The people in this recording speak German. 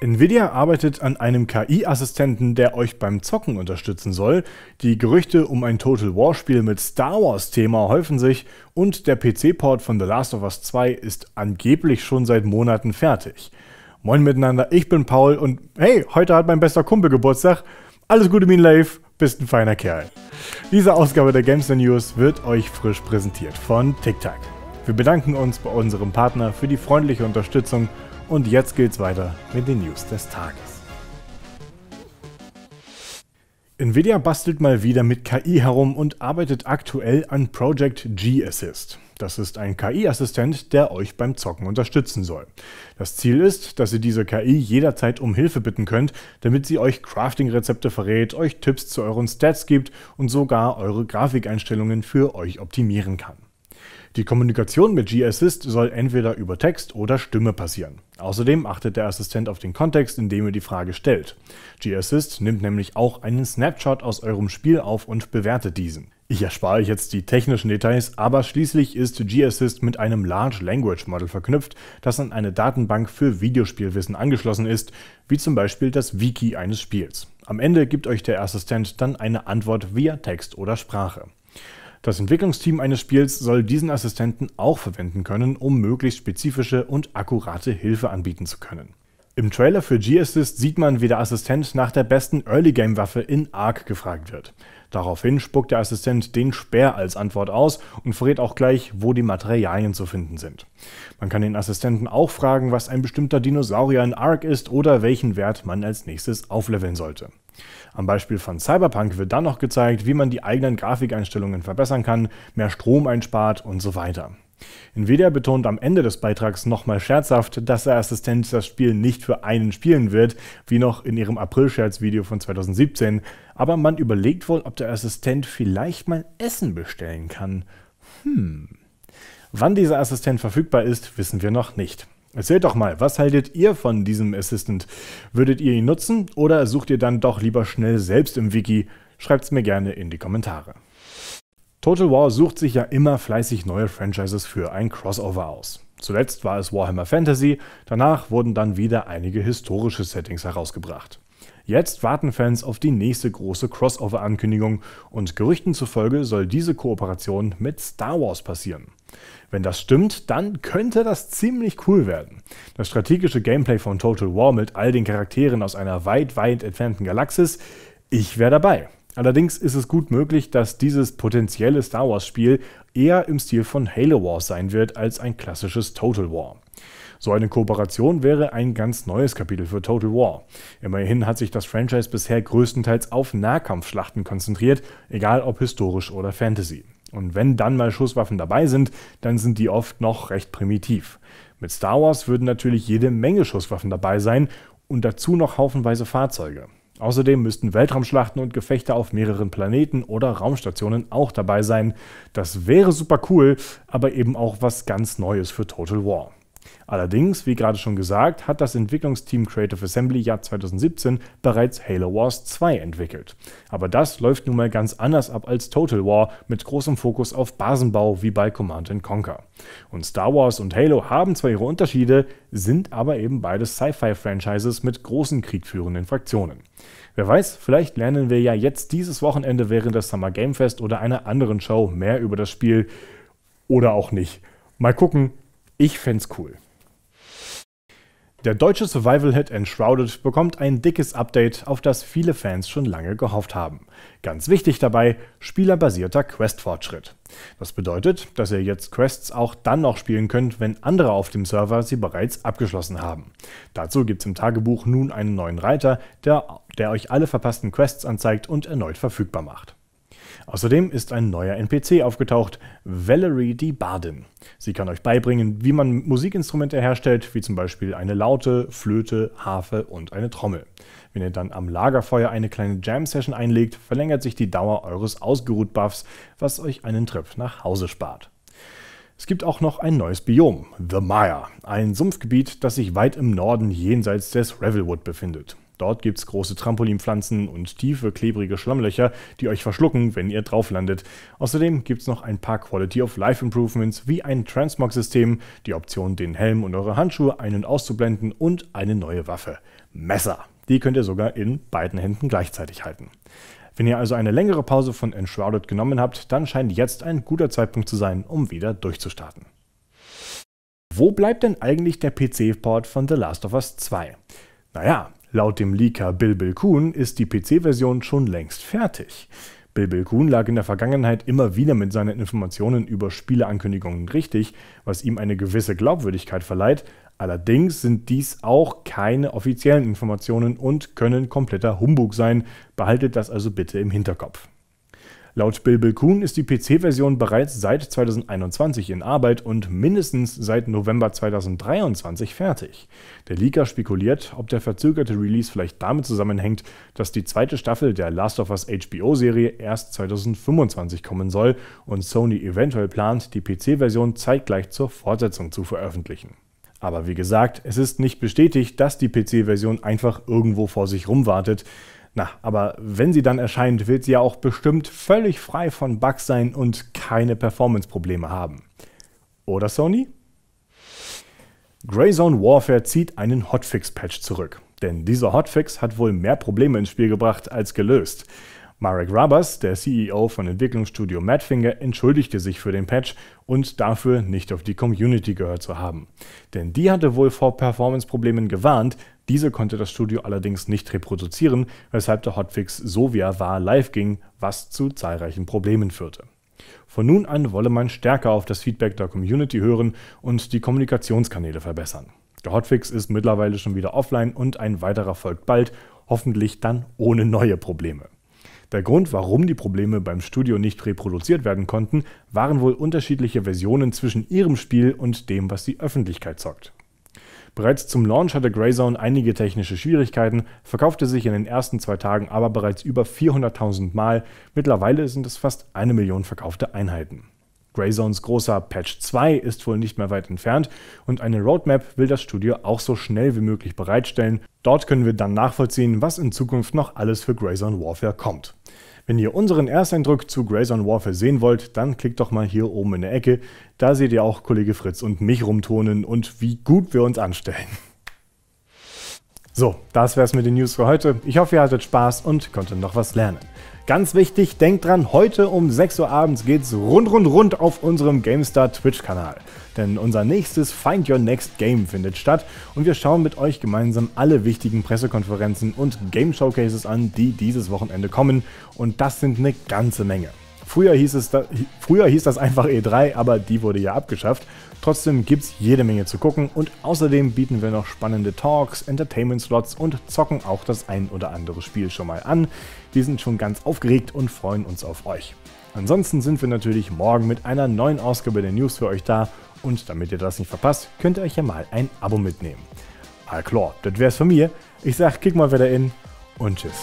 Nvidia arbeitet an einem KI-Assistenten, der euch beim Zocken unterstützen soll. Die Gerüchte um ein Total War-Spiel mit Star Wars-Thema häufen sich und der PC-Port von The Last of Us 2 ist angeblich schon seit Monaten fertig. Moin miteinander, ich bin Paul und hey, heute hat mein bester Kumpel Geburtstag. Alles Gute, mein bist ein feiner Kerl. Diese Ausgabe der Games News wird euch frisch präsentiert von TikTok. Wir bedanken uns bei unserem Partner für die freundliche Unterstützung und jetzt geht's weiter mit den News des Tages. Nvidia bastelt mal wieder mit KI herum und arbeitet aktuell an Project G-Assist. Das ist ein KI-Assistent, der euch beim Zocken unterstützen soll. Das Ziel ist, dass ihr diese KI jederzeit um Hilfe bitten könnt, damit sie euch Crafting-Rezepte verrät, euch Tipps zu euren Stats gibt und sogar eure Grafikeinstellungen für euch optimieren kann. Die Kommunikation mit G-Assist soll entweder über Text oder Stimme passieren. Außerdem achtet der Assistent auf den Kontext, in dem ihr die Frage stellt. G-Assist nimmt nämlich auch einen Snapshot aus eurem Spiel auf und bewertet diesen. Ich erspare euch jetzt die technischen Details, aber schließlich ist G-Assist mit einem Large Language Model verknüpft, das an eine Datenbank für Videospielwissen angeschlossen ist, wie zum Beispiel das Wiki eines Spiels. Am Ende gibt euch der Assistent dann eine Antwort via Text oder Sprache. Das Entwicklungsteam eines Spiels soll diesen Assistenten auch verwenden können, um möglichst spezifische und akkurate Hilfe anbieten zu können. Im Trailer für G-Assist sieht man, wie der Assistent nach der besten Early-Game-Waffe in Ark gefragt wird. Daraufhin spuckt der Assistent den Speer als Antwort aus und verrät auch gleich, wo die Materialien zu finden sind. Man kann den Assistenten auch fragen, was ein bestimmter Dinosaurier in Ark ist oder welchen Wert man als nächstes aufleveln sollte. Am Beispiel von Cyberpunk wird dann noch gezeigt, wie man die eigenen Grafikeinstellungen verbessern kann, mehr Strom einspart und so weiter. Nvidia betont am Ende des Beitrags nochmal scherzhaft, dass der Assistent das Spiel nicht für einen spielen wird, wie noch in ihrem April-Scherz-Video von 2017, aber man überlegt wohl, ob der Assistent vielleicht mal Essen bestellen kann. Hm. Wann dieser Assistent verfügbar ist, wissen wir noch nicht. Erzählt doch mal, was haltet ihr von diesem Assistant? Würdet ihr ihn nutzen oder sucht ihr dann doch lieber schnell selbst im Wiki? Schreibt's mir gerne in die Kommentare. Total War sucht sich ja immer fleißig neue Franchises für ein Crossover aus. Zuletzt war es Warhammer Fantasy, danach wurden dann wieder einige historische Settings herausgebracht. Jetzt warten Fans auf die nächste große Crossover-Ankündigung und Gerüchten zufolge soll diese Kooperation mit Star Wars passieren. Wenn das stimmt, dann könnte das ziemlich cool werden. Das strategische Gameplay von Total War mit all den Charakteren aus einer weit, weit entfernten Galaxis, ich wäre dabei. Allerdings ist es gut möglich, dass dieses potenzielle Star Wars-Spiel eher im Stil von Halo Wars sein wird als ein klassisches Total War. So eine Kooperation wäre ein ganz neues Kapitel für Total War. Immerhin hat sich das Franchise bisher größtenteils auf Nahkampfschlachten konzentriert, egal ob historisch oder Fantasy. Und wenn dann mal Schusswaffen dabei sind, dann sind die oft noch recht primitiv. Mit Star Wars würden natürlich jede Menge Schusswaffen dabei sein und dazu noch haufenweise Fahrzeuge. Außerdem müssten Weltraumschlachten und Gefechte auf mehreren Planeten oder Raumstationen auch dabei sein. Das wäre super cool, aber eben auch was ganz Neues für Total War. Allerdings, wie gerade schon gesagt, hat das Entwicklungsteam Creative Assembly Jahr 2017 bereits Halo Wars 2 entwickelt. Aber das läuft nun mal ganz anders ab als Total War mit großem Fokus auf Basenbau wie bei Command Conquer. Und Star Wars und Halo haben zwar ihre Unterschiede, sind aber eben beides Sci-Fi-Franchises mit großen kriegführenden Fraktionen. Wer weiß, vielleicht lernen wir ja jetzt dieses Wochenende während des Summer Game Fest oder einer anderen Show mehr über das Spiel oder auch nicht. Mal gucken, ich fänd's cool. Der deutsche Survival-Hit Enshrouded bekommt ein dickes Update, auf das viele Fans schon lange gehofft haben. Ganz wichtig dabei, spielerbasierter Quest-Fortschritt. Das bedeutet, dass ihr jetzt Quests auch dann noch spielen könnt, wenn andere auf dem Server sie bereits abgeschlossen haben. Dazu gibt's im Tagebuch nun einen neuen Reiter, der, der euch alle verpassten Quests anzeigt und erneut verfügbar macht. Außerdem ist ein neuer NPC aufgetaucht, Valerie die Bardin. Sie kann euch beibringen, wie man Musikinstrumente herstellt, wie zum Beispiel eine Laute, Flöte, Harfe und eine Trommel. Wenn ihr dann am Lagerfeuer eine kleine Jam-Session einlegt, verlängert sich die Dauer eures Ausgeruht-Buffs, was euch einen Trip nach Hause spart. Es gibt auch noch ein neues Biom, The Mire, ein Sumpfgebiet, das sich weit im Norden jenseits des Revelwood befindet. Dort gibt es große Trampolinpflanzen und tiefe, klebrige Schlammlöcher, die euch verschlucken, wenn ihr drauf landet. Außerdem gibt es noch ein paar Quality of Life Improvements wie ein Transmog-System, die Option, den Helm und eure Handschuhe ein- und auszublenden und eine neue Waffe. Messer. Die könnt ihr sogar in beiden Händen gleichzeitig halten. Wenn ihr also eine längere Pause von Enshrouded genommen habt, dann scheint jetzt ein guter Zeitpunkt zu sein, um wieder durchzustarten. Wo bleibt denn eigentlich der PC-Port von The Last of Us 2? Naja, Laut dem Leaker Bill Bill Kuhn ist die PC-Version schon längst fertig. Bill Bill Kuhn lag in der Vergangenheit immer wieder mit seinen Informationen über Spieleankündigungen richtig, was ihm eine gewisse Glaubwürdigkeit verleiht, allerdings sind dies auch keine offiziellen Informationen und können kompletter Humbug sein, behaltet das also bitte im Hinterkopf. Laut Bill Kuhn ist die PC-Version bereits seit 2021 in Arbeit und mindestens seit November 2023 fertig. Der Leaker spekuliert, ob der verzögerte Release vielleicht damit zusammenhängt, dass die zweite Staffel der Last of Us HBO-Serie erst 2025 kommen soll und Sony eventuell plant, die PC-Version zeitgleich zur Fortsetzung zu veröffentlichen. Aber wie gesagt, es ist nicht bestätigt, dass die PC-Version einfach irgendwo vor sich rumwartet. Na, aber wenn sie dann erscheint, wird sie ja auch bestimmt völlig frei von Bugs sein und keine Performance-Probleme haben. Oder Sony? Greyzone Warfare zieht einen Hotfix-Patch zurück, denn dieser Hotfix hat wohl mehr Probleme ins Spiel gebracht als gelöst. Marek Rabas, der CEO von Entwicklungsstudio Madfinger, entschuldigte sich für den Patch und dafür nicht auf die Community gehört zu haben. Denn die hatte wohl vor Performance-Problemen gewarnt, diese konnte das Studio allerdings nicht reproduzieren, weshalb der Hotfix so wie er war live ging, was zu zahlreichen Problemen führte. Von nun an wolle man stärker auf das Feedback der Community hören und die Kommunikationskanäle verbessern. Der Hotfix ist mittlerweile schon wieder offline und ein weiterer folgt bald, hoffentlich dann ohne neue Probleme. Der Grund, warum die Probleme beim Studio nicht reproduziert werden konnten, waren wohl unterschiedliche Versionen zwischen ihrem Spiel und dem, was die Öffentlichkeit zockt. Bereits zum Launch hatte Greyzone einige technische Schwierigkeiten, verkaufte sich in den ersten zwei Tagen aber bereits über 400.000 Mal. Mittlerweile sind es fast eine Million verkaufte Einheiten. Greyzones großer Patch 2 ist wohl nicht mehr weit entfernt und eine Roadmap will das Studio auch so schnell wie möglich bereitstellen. Dort können wir dann nachvollziehen, was in Zukunft noch alles für Greyzone Warfare kommt. Wenn ihr unseren Ersteindruck zu Grayson Warfare sehen wollt, dann klickt doch mal hier oben in der Ecke. Da seht ihr auch Kollege Fritz und mich rumtonen und wie gut wir uns anstellen. So, das wär's mit den News für heute. Ich hoffe, ihr hattet Spaß und konntet noch was lernen. Ganz wichtig, denkt dran, heute um 6 Uhr abends geht's rund, rund, rund auf unserem GameStar Twitch-Kanal. Denn unser nächstes Find Your Next Game findet statt und wir schauen mit euch gemeinsam alle wichtigen Pressekonferenzen und Game Showcases an, die dieses Wochenende kommen. Und das sind eine ganze Menge. Früher hieß, es da, früher hieß das einfach E3, aber die wurde ja abgeschafft. Trotzdem gibt es jede Menge zu gucken und außerdem bieten wir noch spannende Talks, Entertainment-Slots und zocken auch das ein oder andere Spiel schon mal an. Wir sind schon ganz aufgeregt und freuen uns auf euch. Ansonsten sind wir natürlich morgen mit einer neuen Ausgabe der News für euch da und damit ihr das nicht verpasst, könnt ihr euch ja mal ein Abo mitnehmen. All das wär's von mir. Ich sag, kick mal wieder in und tschüss.